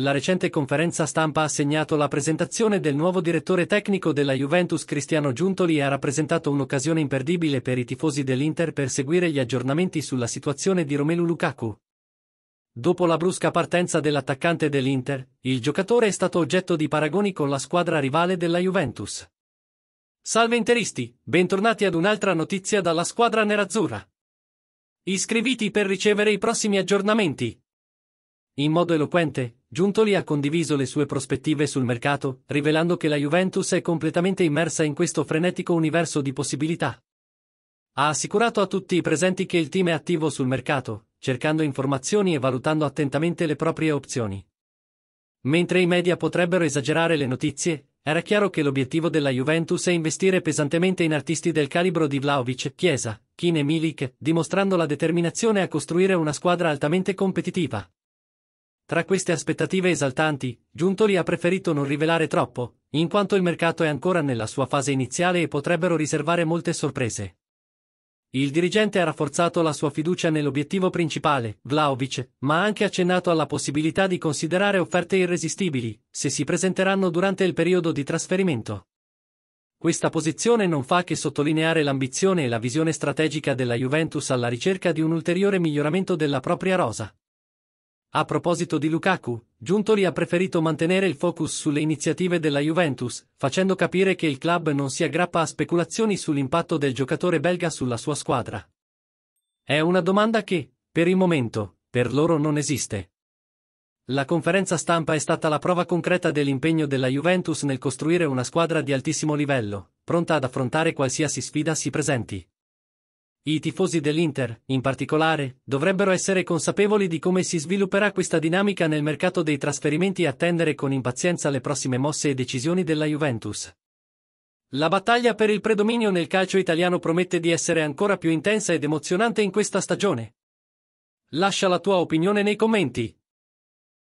La recente conferenza stampa ha segnato la presentazione del nuovo direttore tecnico della Juventus Cristiano Giuntoli e ha rappresentato un'occasione imperdibile per i tifosi dell'Inter per seguire gli aggiornamenti sulla situazione di Romelu Lukaku. Dopo la brusca partenza dell'attaccante dell'Inter, il giocatore è stato oggetto di paragoni con la squadra rivale della Juventus. Salve interisti, bentornati ad un'altra notizia dalla squadra nerazzurra. Iscriviti per ricevere i prossimi aggiornamenti. In modo eloquente, Giuntoli ha condiviso le sue prospettive sul mercato, rivelando che la Juventus è completamente immersa in questo frenetico universo di possibilità. Ha assicurato a tutti i presenti che il team è attivo sul mercato, cercando informazioni e valutando attentamente le proprie opzioni. Mentre i media potrebbero esagerare le notizie, era chiaro che l'obiettivo della Juventus è investire pesantemente in artisti del calibro di Vlaovic, Chiesa, Kine e Milik, dimostrando la determinazione a costruire una squadra altamente competitiva. Tra queste aspettative esaltanti, Giuntoli ha preferito non rivelare troppo, in quanto il mercato è ancora nella sua fase iniziale e potrebbero riservare molte sorprese. Il dirigente ha rafforzato la sua fiducia nell'obiettivo principale, Vlaovic, ma ha anche accennato alla possibilità di considerare offerte irresistibili, se si presenteranno durante il periodo di trasferimento. Questa posizione non fa che sottolineare l'ambizione e la visione strategica della Juventus alla ricerca di un ulteriore miglioramento della propria rosa. A proposito di Lukaku, Giuntoli ha preferito mantenere il focus sulle iniziative della Juventus, facendo capire che il club non si aggrappa a speculazioni sull'impatto del giocatore belga sulla sua squadra. È una domanda che, per il momento, per loro non esiste. La conferenza stampa è stata la prova concreta dell'impegno della Juventus nel costruire una squadra di altissimo livello, pronta ad affrontare qualsiasi sfida si presenti. I tifosi dell'Inter, in particolare, dovrebbero essere consapevoli di come si svilupperà questa dinamica nel mercato dei trasferimenti e attendere con impazienza le prossime mosse e decisioni della Juventus. La battaglia per il predominio nel calcio italiano promette di essere ancora più intensa ed emozionante in questa stagione. Lascia la tua opinione nei commenti.